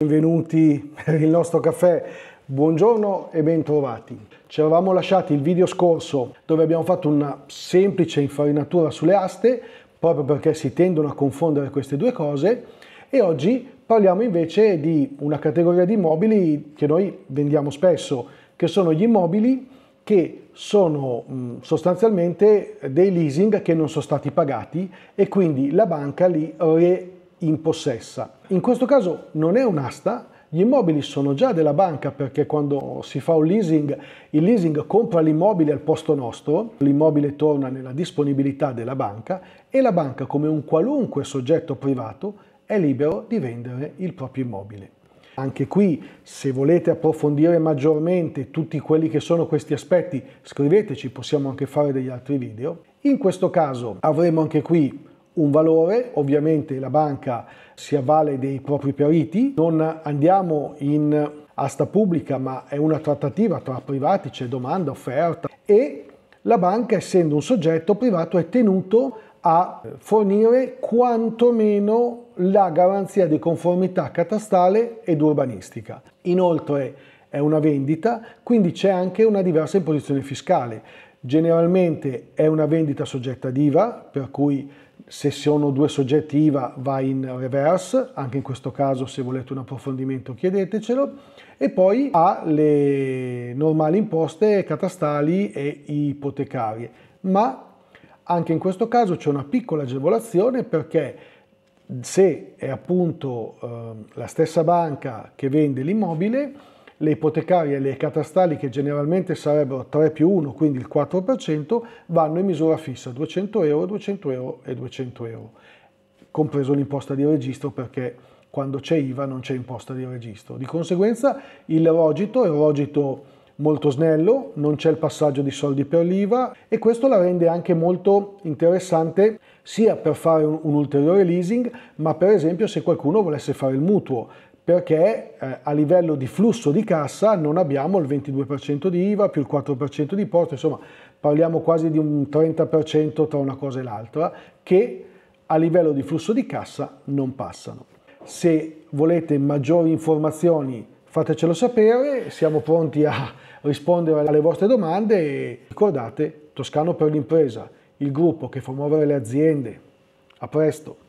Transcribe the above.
Benvenuti per il nostro caffè, buongiorno e bentrovati. Ci eravamo lasciati il video scorso dove abbiamo fatto una semplice infarinatura sulle aste, proprio perché si tendono a confondere queste due cose, e oggi parliamo invece di una categoria di immobili che noi vendiamo spesso, che sono gli immobili che sono mm, sostanzialmente dei leasing che non sono stati pagati e quindi la banca li re impossessa. In questo caso non è un'asta, gli immobili sono già della banca perché quando si fa un leasing, il leasing compra l'immobile al posto nostro, l'immobile torna nella disponibilità della banca e la banca, come un qualunque soggetto privato, è libero di vendere il proprio immobile. Anche qui, se volete approfondire maggiormente tutti quelli che sono questi aspetti, scriveteci, possiamo anche fare degli altri video. In questo caso avremo anche qui un valore, ovviamente la banca si avvale dei propri periti, non andiamo in asta pubblica ma è una trattativa tra privati, c'è domanda, offerta e la banca essendo un soggetto privato è tenuto a fornire quantomeno la garanzia di conformità catastale ed urbanistica. Inoltre è una vendita, quindi c'è anche una diversa imposizione fiscale. Generalmente è una vendita soggetta ad IVA, per cui se sono due soggetti IVA va in reverse, anche in questo caso se volete un approfondimento chiedetecelo, e poi ha le normali imposte catastali e ipotecarie, ma anche in questo caso c'è una piccola agevolazione perché se è appunto eh, la stessa banca che vende l'immobile, le ipotecarie e le catastali che generalmente sarebbero 3 più 1, quindi il 4%, vanno in misura fissa 200 euro, 200 euro e 200 euro, compreso l'imposta di registro perché quando c'è IVA non c'è imposta di registro. Di conseguenza il rogito è rogito molto snello, non c'è il passaggio di soldi per l'IVA e questo la rende anche molto interessante sia per fare un, un ulteriore leasing, ma per esempio se qualcuno volesse fare il mutuo, perché eh, a livello di flusso di cassa non abbiamo il 22% di IVA più il 4% di porto, insomma parliamo quasi di un 30% tra una cosa e l'altra che a livello di flusso di cassa non passano. Se volete maggiori informazioni Fatecelo sapere, siamo pronti a rispondere alle vostre domande e ricordate Toscano per l'impresa, il gruppo che fa muovere le aziende. A presto!